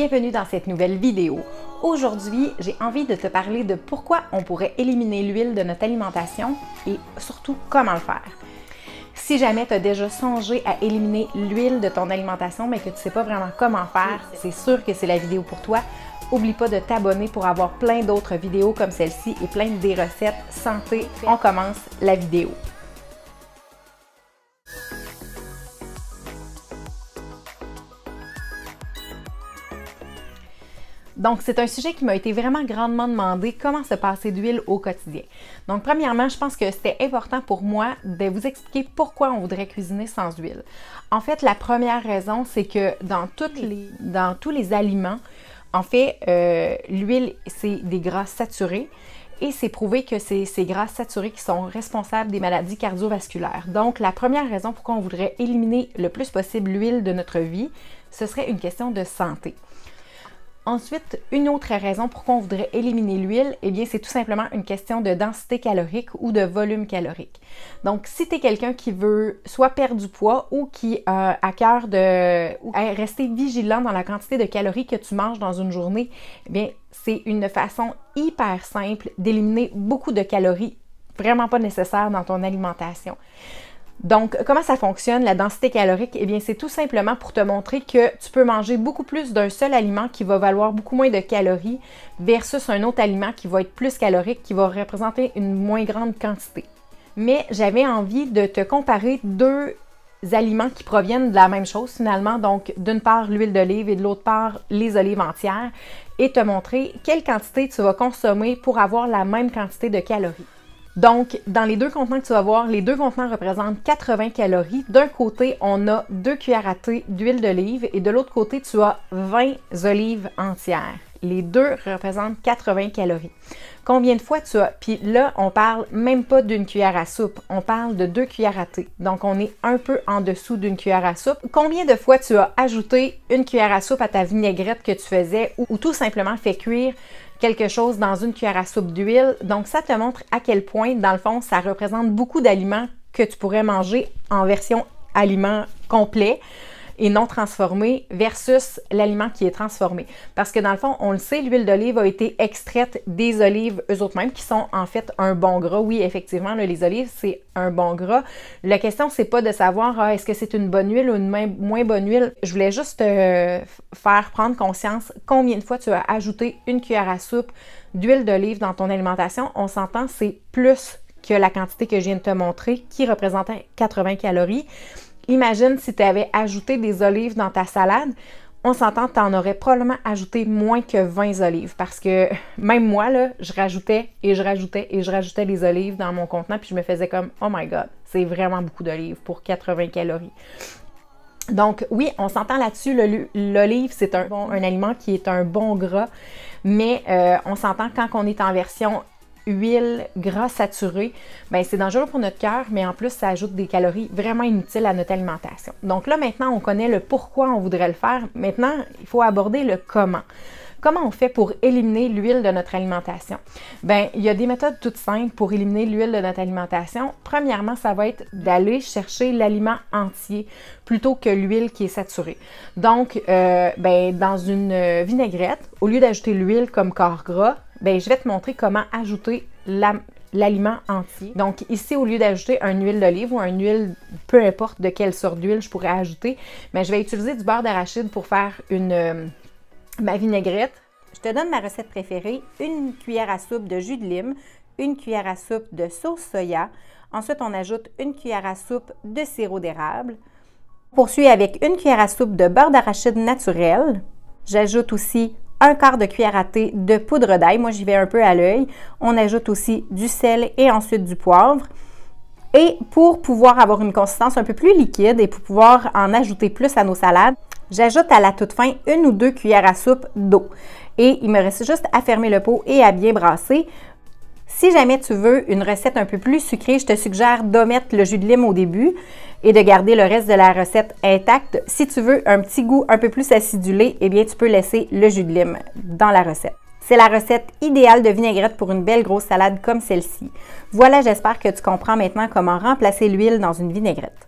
bienvenue dans cette nouvelle vidéo. Aujourd'hui, j'ai envie de te parler de pourquoi on pourrait éliminer l'huile de notre alimentation et surtout comment le faire. Si jamais tu as déjà songé à éliminer l'huile de ton alimentation mais que tu ne sais pas vraiment comment faire, c'est sûr que c'est la vidéo pour toi. Oublie pas de t'abonner pour avoir plein d'autres vidéos comme celle-ci et plein de recettes santé. On commence la vidéo. Donc, c'est un sujet qui m'a été vraiment grandement demandé, comment se passer d'huile au quotidien. Donc, premièrement, je pense que c'était important pour moi de vous expliquer pourquoi on voudrait cuisiner sans huile. En fait, la première raison, c'est que dans, tous les aliments, en fait, euh, l'huile, c'est des gras saturés et c'est prouvé que c'est ces gras saturés qui sont responsables des maladies cardiovasculaires. Donc, la première raison pourquoi on voudrait éliminer le plus possible l'huile de notre vie, ce serait une question de santé. Ensuite, une autre raison pour qu'on voudrait éliminer l'huile, eh bien c'est tout simplement une question de densité calorique ou de volume calorique. Donc si tu es quelqu'un qui veut soit perdre du poids ou qui euh, a à cœur de rester vigilant dans la quantité de calories que tu manges dans une journée, eh bien c'est une façon hyper simple d'éliminer beaucoup de calories vraiment pas nécessaires dans ton alimentation. Donc, comment ça fonctionne, la densité calorique? Eh bien, c'est tout simplement pour te montrer que tu peux manger beaucoup plus d'un seul aliment qui va valoir beaucoup moins de calories versus un autre aliment qui va être plus calorique, qui va représenter une moins grande quantité. Mais j'avais envie de te comparer deux aliments qui proviennent de la même chose finalement, donc d'une part l'huile d'olive et de l'autre part les olives entières, et te montrer quelle quantité tu vas consommer pour avoir la même quantité de calories. Donc, dans les deux contenants que tu vas voir, les deux contenants représentent 80 calories. D'un côté, on a deux cuillères à thé d'huile d'olive et de l'autre côté, tu as 20 olives entières. Les deux représentent 80 calories. Combien de fois tu as Puis là, on parle même pas d'une cuillère à soupe, on parle de deux cuillères à thé. Donc on est un peu en dessous d'une cuillère à soupe. Combien de fois tu as ajouté une cuillère à soupe à ta vinaigrette que tu faisais ou tout simplement fait cuire quelque chose dans une cuillère à soupe d'huile. Donc, ça te montre à quel point, dans le fond, ça représente beaucoup d'aliments que tu pourrais manger en version aliment complet et non transformé versus l'aliment qui est transformé. Parce que dans le fond, on le sait, l'huile d'olive a été extraite des olives eux-mêmes qui sont en fait un bon gras. Oui, effectivement, les olives, c'est un bon gras. La question, c'est pas de savoir ah, est-ce que c'est une bonne huile ou une moins bonne huile. Je voulais juste euh, faire prendre conscience combien de fois tu as ajouté une cuillère à soupe d'huile d'olive dans ton alimentation. On s'entend, c'est plus que la quantité que je viens de te montrer, qui représentait 80 calories. Imagine si tu avais ajouté des olives dans ta salade, on s'entend, tu en aurais probablement ajouté moins que 20 olives parce que même moi, je rajoutais et je rajoutais et je rajoutais les olives dans mon contenant, puis je me faisais comme, oh my god, c'est vraiment beaucoup d'olives pour 80 calories. Donc oui, on s'entend là-dessus, l'olive, c'est un, un aliment qui est un bon gras, mais euh, on s'entend quand on est en version huile, gras saturé, ben c'est dangereux pour notre cœur, mais en plus, ça ajoute des calories vraiment inutiles à notre alimentation. Donc là, maintenant, on connaît le pourquoi on voudrait le faire. Maintenant, il faut aborder le comment. Comment on fait pour éliminer l'huile de notre alimentation? Ben, il y a des méthodes toutes simples pour éliminer l'huile de notre alimentation. Premièrement, ça va être d'aller chercher l'aliment entier plutôt que l'huile qui est saturée. Donc, euh, ben, dans une euh, vinaigrette, au lieu d'ajouter l'huile comme corps gras, ben, je vais te montrer comment ajouter l'aliment entier. Donc ici, au lieu d'ajouter une huile d'olive ou une huile, peu importe de quelle sorte d'huile je pourrais ajouter, mais ben, je vais utiliser du beurre d'arachide pour faire une, euh, ma vinaigrette. Je te donne ma recette préférée, une cuillère à soupe de jus de lime, une cuillère à soupe de sauce soya. Ensuite, on ajoute une cuillère à soupe de sirop d'érable. On poursuit avec une cuillère à soupe de beurre d'arachide naturel. J'ajoute aussi un quart de cuillère à thé de poudre d'ail. Moi, j'y vais un peu à l'œil. On ajoute aussi du sel et ensuite du poivre. Et pour pouvoir avoir une consistance un peu plus liquide et pour pouvoir en ajouter plus à nos salades, j'ajoute à la toute fin une ou deux cuillères à soupe d'eau. Et il me reste juste à fermer le pot et à bien brasser. Si jamais tu veux une recette un peu plus sucrée, je te suggère d'omettre le jus de lime au début et de garder le reste de la recette intacte. Si tu veux un petit goût un peu plus acidulé, eh bien tu peux laisser le jus de lime dans la recette. C'est la recette idéale de vinaigrette pour une belle grosse salade comme celle-ci. Voilà, j'espère que tu comprends maintenant comment remplacer l'huile dans une vinaigrette.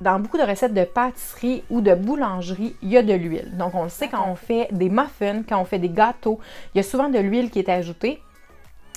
dans beaucoup de recettes de pâtisserie ou de boulangerie, il y a de l'huile. Donc, on le sait quand on fait des muffins, quand on fait des gâteaux, il y a souvent de l'huile qui est ajoutée.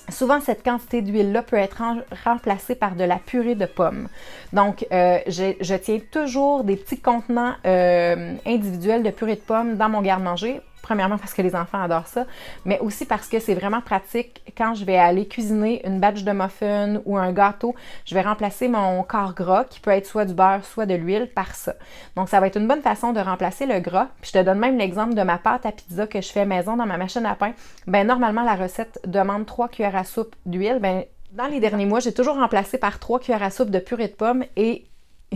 Souvent, cette quantité d'huile-là peut être remplacée par de la purée de pommes. Donc, euh, je, tiens toujours des petits contenants euh, individuels de purée de pommes dans mon garde-manger Premièrement parce que les enfants adorent ça, mais aussi parce que c'est vraiment pratique quand je vais aller cuisiner une batch de muffins ou un gâteau, je vais remplacer mon corps gras qui peut être soit du beurre, soit de l'huile par ça. Donc ça va être une bonne façon de remplacer le gras. Puis je te donne même l'exemple de ma pâte à pizza que je fais maison dans ma machine à pain. Ben normalement la recette demande 3 cuillères à soupe d'huile, ben dans les derniers mois, j'ai toujours remplacé par 3 cuillères à soupe de purée de pommes et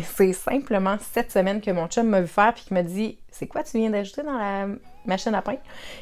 c'est simplement cette semaine que mon chum m'a vu faire puis qui me dit c'est quoi tu viens d'ajouter dans la machine à pain?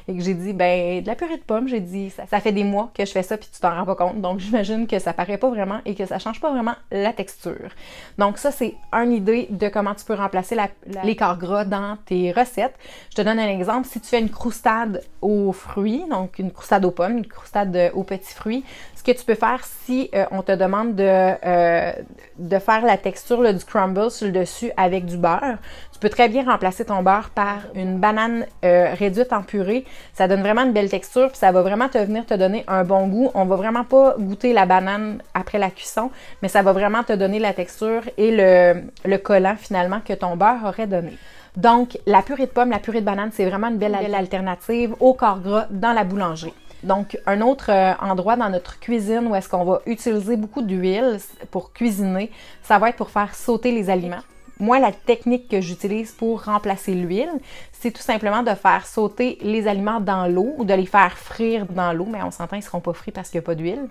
Et que j'ai dit, ben, de la purée de pommes. J'ai dit, ça, fait des mois que je fais ça, puis tu t'en rends pas compte. Donc, j'imagine que ça paraît pas vraiment et que ça change pas vraiment la texture. Donc, ça, c'est une idée de comment tu peux remplacer la, les gras dans tes recettes. Je te donne un exemple. Si tu fais une croustade aux fruits, donc une croustade aux pommes, une croustade aux petits fruits, ce que tu peux faire si euh, on te demande de, euh, de faire la texture du crumble sur le dessus avec du beurre, peux très bien remplacer ton beurre par une banane euh, réduite en purée. Ça donne vraiment une belle texture, et ça va vraiment te venir te donner un bon goût. On va vraiment pas goûter la banane après la cuisson, mais ça va vraiment te donner la texture et le, collant finalement que ton beurre aurait donné. Donc, la purée de pomme, la purée de banane, c'est vraiment une belle, belle alternative au corps gras dans la boulangerie. Donc, un autre euh, endroit dans notre cuisine où est-ce qu'on va utiliser beaucoup d'huile pour cuisiner, ça va être pour faire sauter les aliments moi, la technique que j'utilise pour remplacer l'huile, c'est tout simplement de faire sauter les aliments dans l'eau ou de les faire frire dans l'eau, mais on s'entend, ils ne seront pas frits parce qu'il n'y a pas d'huile.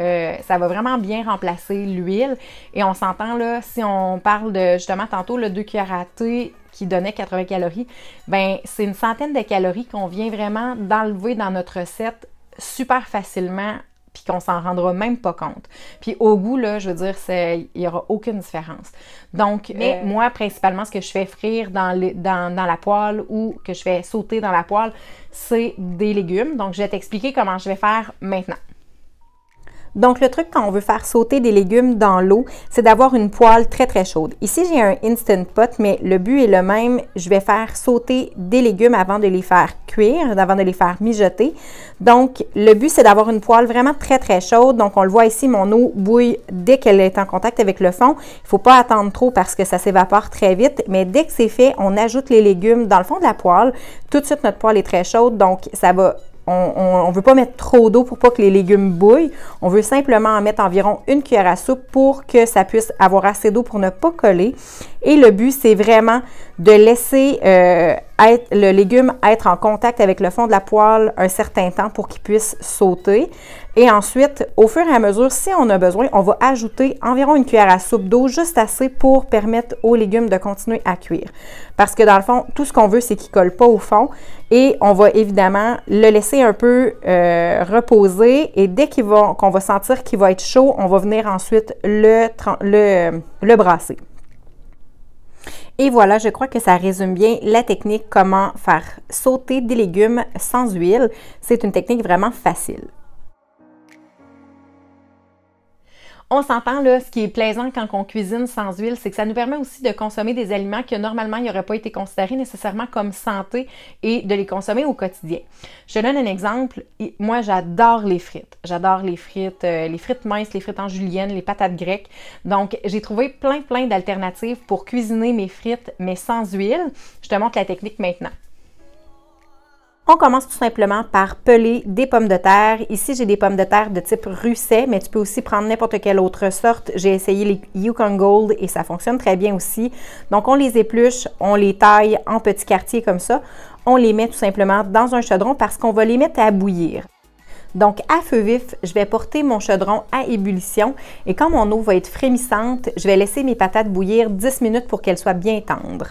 Euh, ça va vraiment bien remplacer l'huile. Et on s'entend là, si on parle de justement tantôt le 2 cuillères à qui donnait 80 calories, ben c'est une centaine de calories qu'on vient vraiment d'enlever dans notre recette super facilement puis qu'on s'en rendra même pas compte. Puis au goût, là, je veux dire, il n'y aura aucune différence. Donc, Mais... Euh, moi, principalement, ce que je fais frire dans, les, dans, dans, la poêle ou que je fais sauter dans la poêle, c'est des légumes. Donc, je vais t'expliquer comment je vais faire maintenant. Donc, le truc quand on veut faire sauter des légumes dans l'eau, c'est d'avoir une poêle très, très chaude. Ici, j'ai un Instant Pot, mais le but est le même. Je vais faire sauter des légumes avant de les faire cuire, avant de les faire mijoter. Donc, le but, c'est d'avoir une poêle vraiment très, très chaude. Donc, on le voit ici, mon eau bouille dès qu'elle est en contact avec le fond. Il ne faut pas attendre trop parce que ça s'évapore très vite. Mais dès que c'est fait, on ajoute les légumes dans le fond de la poêle. Tout de suite, notre poêle est très chaude, donc ça va on ne veut pas mettre trop d'eau pour pas que les légumes bouillent. On veut simplement en mettre environ une cuillère à soupe pour que ça puisse avoir assez d'eau pour ne pas coller. Et le but, c'est vraiment de laisser euh, le légume être en contact avec le fond de la poêle un certain temps pour qu'il puisse sauter. Et ensuite, au fur et à mesure, si on a besoin, on va ajouter environ une cuillère à soupe d'eau, juste assez pour permettre aux légumes de continuer à cuire. Parce que dans le fond, tout ce qu'on veut, c'est qu'il ne colle pas au fond. Et on va évidemment le laisser un peu euh, reposer. Et dès qu'on va, va sentir qu'il va être chaud, on va venir ensuite le brasser. Et voilà, je crois que ça résume bien la technique comment faire sauter des légumes sans huile. C'est une technique vraiment facile. on s'entend là, ce qui est plaisant quand on cuisine sans huile, c'est que ça nous permet aussi de consommer des aliments que normalement il n'aurait pas été considérés nécessairement comme santé et de les consommer au quotidien. Je donne un exemple. Moi, j'adore les frites. J'adore les frites, euh, les frites minces, les frites en julienne, les patates grecques. Donc, j'ai trouvé plein plein d'alternatives pour cuisiner mes frites mais sans huile. Je te montre la technique maintenant. On commence tout simplement par peler des pommes de terre. Ici, j'ai des pommes de terre de type russet, mais tu peux aussi prendre n'importe quelle autre sorte. J'ai essayé les Yukon Gold et ça fonctionne très bien aussi. Donc, on les épluche, on les taille en petits quartiers comme ça. On les met tout simplement dans un chaudron parce qu'on va les mettre à bouillir. Donc, à feu vif, je vais porter mon chaudron à ébullition et quand mon eau va être frémissante, je vais laisser mes patates bouillir 10 minutes pour qu'elles soient bien tendres.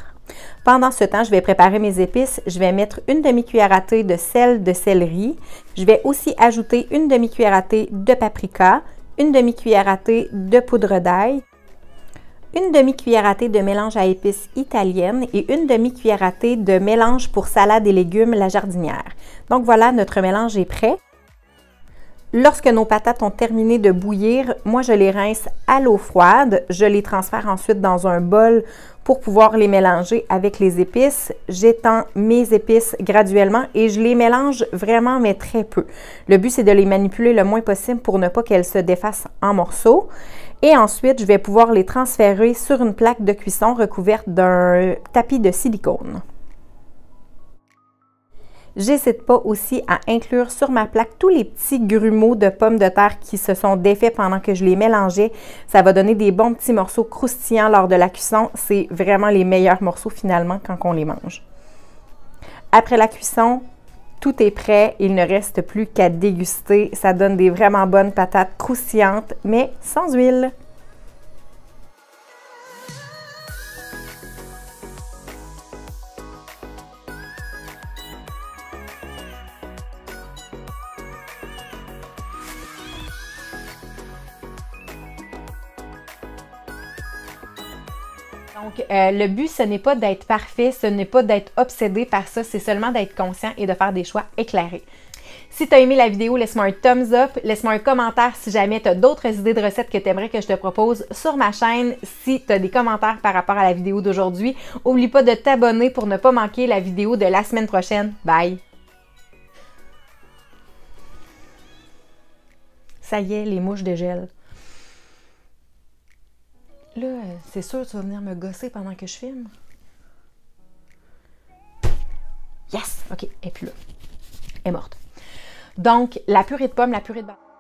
Pendant ce temps, je vais préparer mes épices. Je vais mettre une demi-cuillère à thé de sel de céleri. Je vais aussi ajouter une demi-cuillère à thé de paprika, une demi-cuillère à thé de poudre d'ail, une demi-cuillère à thé de mélange à épices italienne et une demi-cuillère à thé de mélange pour salade et légumes la jardinière. Donc voilà, notre mélange est prêt. Lorsque nos patates ont terminé de bouillir, moi je les rince à l'eau froide. Je les transfère ensuite dans un bol pour pouvoir les mélanger avec les épices. J'étends mes épices graduellement et je les mélange vraiment mais très peu. Le but c'est de les manipuler le moins possible pour ne pas qu'elles se défassent en morceaux. Et ensuite, je vais pouvoir les transférer sur une plaque de cuisson recouverte d'un tapis de silicone. J'hésite pas aussi à inclure sur ma plaque tous les petits grumeaux de pommes de terre qui se sont défaits pendant que je les mélangeais. Ça va donner des bons petits morceaux croustillants lors de la cuisson. C'est vraiment les meilleurs morceaux finalement quand on les mange. Après la cuisson, tout est prêt, il ne reste plus qu'à déguster. Ça donne des vraiment bonnes patates croustillantes, mais sans huile. Euh, le but, ce n'est pas d'être parfait, ce n'est pas d'être obsédé par ça, c'est seulement d'être conscient et de faire des choix éclairés. Si tu as aimé la vidéo, laisse-moi un thumbs up, laisse-moi un commentaire si jamais tu as d'autres idées de recettes que tu aimerais que je te propose sur ma chaîne. Si tu as des commentaires par rapport à la vidéo d'aujourd'hui, oublie pas de t'abonner pour ne pas manquer la vidéo de la semaine prochaine. Bye! Ça y est, les mouches de gel. Là, c'est sûr, tu vas venir me gosser pendant que je filme. Yes! OK, et puis là. Elle est morte. Donc, la purée de pommes, la purée de...